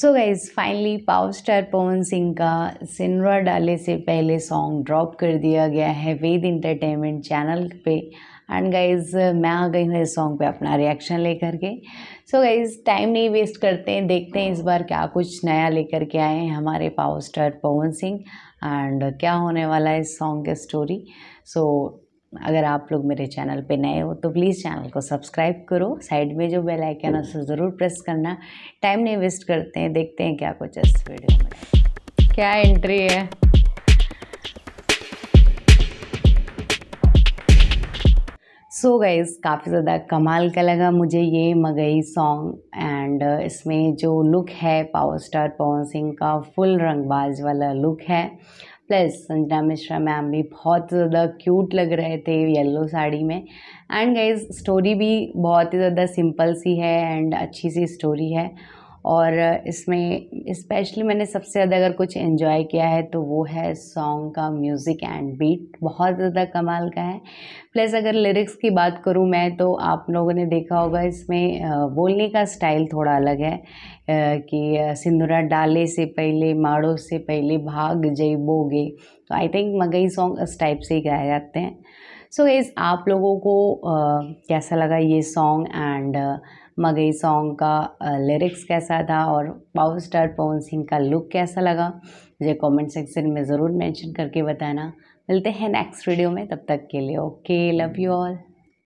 सो guys finally power star Pawan Singh का सिनरा डाले से पहले सॉन्ग ड्रॉप कर दिया गया है वेद इंटरटेनमेंट चैनल पे एंड गाइज मैं आ गई हूँ इस सॉन्ग पे अपना रिएक्शन लेकर के सो गाइज टाइम नहीं वेस्ट करते हैं देखते हैं इस बार क्या कुछ नया लेकर के आए हैं हमारे power star Pawan Singh and क्या होने वाला है इस सॉन्ग की स्टोरी सो अगर आप लोग मेरे चैनल पे नए हो तो प्लीज़ चैनल को सब्सक्राइब करो साइड में जो बेल आइकन है उसे ज़रूर प्रेस करना टाइम नहीं वेस्ट करते हैं देखते हैं क्या कुछ इस वीडियो में क्या एंट्री है सो so गाइज काफ़ी ज़्यादा कमाल का लगा मुझे ये मगई सॉन्ग एंड uh, इसमें जो लुक है पावर स्टार पवन सिंह का फुल रंगबाज वाला लुक है प्लस संजना मिश्रा मैम भी बहुत ज़्यादा क्यूट लग रहे थे येलो साड़ी में एंड गाइज स्टोरी भी बहुत ही ज़्यादा सिंपल सी है एंड अच्छी सी स्टोरी है और इसमें स्पेशली मैंने सबसे ज़्यादा अगर कुछ इन्जॉय किया है तो वो है सॉन्ग का म्यूज़िक एंड बीट बहुत ज़्यादा कमाल का है प्लस अगर लिरिक्स की बात करूँ मैं तो आप लोगों ने देखा होगा इसमें बोलने का स्टाइल थोड़ा अलग है कि सिंदूरा डाले से पहले माड़ो से पहले भाग बोगे तो आई थिंक मगई सॉन्ग इस टाइप से ही गाए जाते हैं सो so, इस आप लोगों को कैसा लगा ये सॉन्ग एंड मगई सॉन्ग का लिरिक्स कैसा था और पावर स्टार पवन सिंह का लुक कैसा लगा मुझे कमेंट सेक्शन में ज़रूर मेंशन करके बताना मिलते हैं नेक्स्ट वीडियो में तब तक के लिए ओके लव यू ऑल